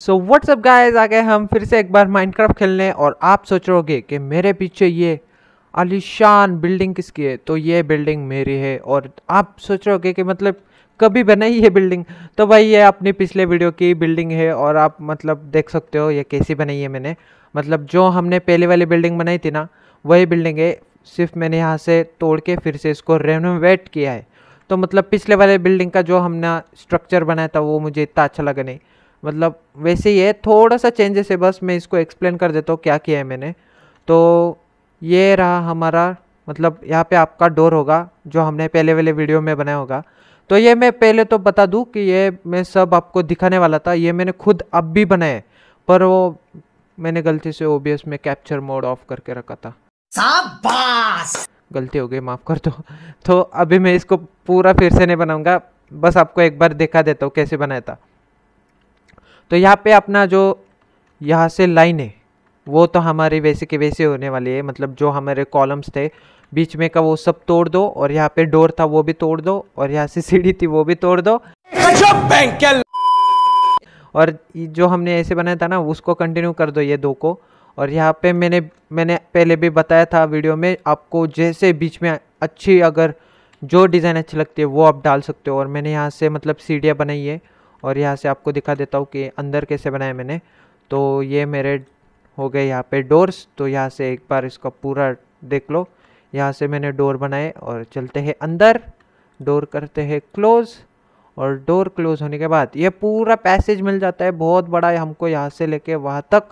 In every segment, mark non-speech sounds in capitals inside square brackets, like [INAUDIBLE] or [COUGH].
so what's up guys आ गए हम फिर से एक बार माइनक्राफ्ट खेलने और आप सोच रहे कि मेरे पीछे ये आलिशान बिल्डिंग किसकी है तो ये बिल्डिंग मेरी है और आप सोच रहोगे कि मतलब कभी बनाई है बिल्डिंग तो भाई ये अपनी पिछले वीडियो की बिल्डिंग है और आप मतलब देख सकते हो ये कैसी बनाई है मैंने मतलब जो हमने पहले वाली बिल्डिंग बनाई थी ना वही बिल्डिंग है सिर्फ मैंने यहाँ से तोड़ के फिर से इसको रेनोवेट किया है तो मतलब पिछले वाले बिल्डिंग का जो हमने स्ट्रक्चर बनाया था वो मुझे इतना अच्छा लगा नहीं मतलब वैसे ही है थोड़ा सा चेंजेस है बस मैं इसको एक्सप्लेन कर देता हूँ क्या किया है मैंने तो ये रहा हमारा मतलब यहाँ पे आपका डोर होगा जो हमने पहले वाले वीडियो में बनाया होगा तो ये मैं पहले तो बता दूँ कि ये मैं सब आपको दिखाने वाला था ये मैंने खुद अब भी बनाए पर वो मैंने गलती से ओ में कैप्चर मोड ऑफ करके रखा था शाबाश गलती हो गई माफ़ कर दो तो अभी मैं इसको पूरा फिर से नहीं बनाऊंगा बस आपको एक बार दिखा देता हूँ कैसे बनाया था तो यहाँ पे अपना जो यहाँ से लाइन है वो तो हमारे वैसे के वैसे होने वाली है मतलब जो हमारे कॉलम्स थे बीच में का वो सब तोड़ दो और यहाँ पे डोर था वो भी तोड़ दो और यहाँ से [LAUGHS] सीढ़ी थी वो भी तोड़ दो और जो हमने ऐसे बनाया था ना उसको कंटिन्यू कर दो ये दो को और यहाँ पे मैंने मैंने पहले भी बताया था वीडियो में आपको जैसे बीच में अच्छी अगर जो डिज़ाइन अच्छी लगती है वो आप डाल सकते हो और मैंने यहाँ से मतलब सीढ़ियाँ बनाई है और यहाँ से आपको दिखा देता हूँ कि अंदर कैसे बनाए मैंने तो ये मेरे हो गए यहाँ पे डोर्स तो यहाँ से एक बार इसका पूरा देख लो यहाँ से मैंने डोर बनाए और चलते हैं अंदर डोर करते हैं क्लोज़ और डोर क्लोज़ होने के बाद ये पूरा पैसेज मिल जाता है बहुत बड़ा है हमको यहाँ से लेके वहाँ तक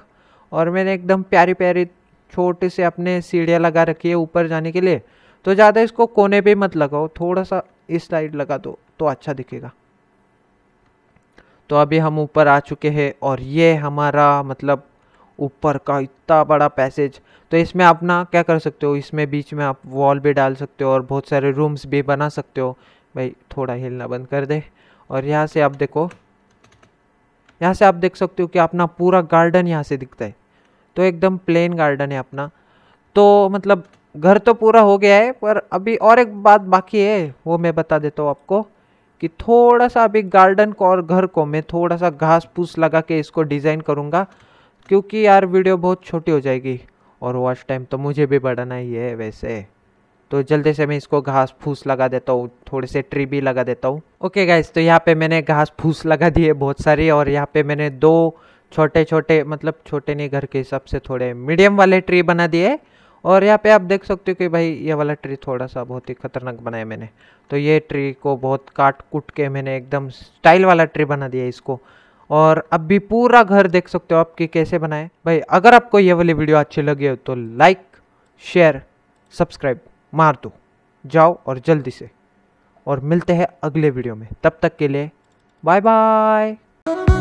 और मैंने एकदम प्यारी प्यारी छोटे से अपने सीढ़ियाँ लगा रखी है ऊपर जाने के लिए तो ज़्यादा इसको कोने पे मत लगाओ थोड़ा सा इस साइड लगा दो तो अच्छा दिखेगा तो अभी हम ऊपर आ चुके हैं और ये हमारा मतलब ऊपर का इतना बड़ा पैसेज तो इसमें आप ना क्या कर सकते हो इसमें बीच में आप वॉल भी डाल सकते हो और बहुत सारे रूम्स भी बना सकते हो भाई थोड़ा हिलना बंद कर दे और यहाँ से आप देखो यहाँ से आप देख सकते हो कि अपना पूरा गार्डन यहाँ से दिखता है तो एकदम प्लेन गार्डन है अपना तो मतलब घर तो पूरा हो गया है पर अभी और एक बात बाकी है वो मैं बता देता हूँ आपको कि थोड़ा सा अभी गार्डन को और घर को मैं थोड़ा सा घास फूस लगा के इसको डिज़ाइन करूँगा क्योंकि यार वीडियो बहुत छोटी हो जाएगी और वॉच टाइम तो मुझे भी बढ़ाना ही है वैसे तो जल्दी से मैं इसको घास फूस लगा देता हूँ थोड़े से ट्री भी लगा देता हूँ ओके गाइज तो यहाँ पे मैंने घास फूस लगा दिए बहुत सारी और यहाँ पे मैंने दो छोटे छोटे मतलब छोटे नहीं घर के हिसाब से थोड़े मीडियम वाले ट्री बना दिए और यहाँ पे आप देख सकते हो कि भाई ये वाला ट्री थोड़ा सा बहुत ही खतरनाक बनाया मैंने तो ये ट्री को बहुत काट कुट के मैंने एकदम स्टाइल वाला ट्री बना दिया इसको और अब भी पूरा घर देख सकते हो आप कि कैसे बनाए भाई अगर आपको ये वाली वीडियो अच्छी लगी हो तो लाइक शेयर सब्सक्राइब मार दो जाओ और जल्दी से और मिलते हैं अगले वीडियो में तब तक के लिए बाय बाय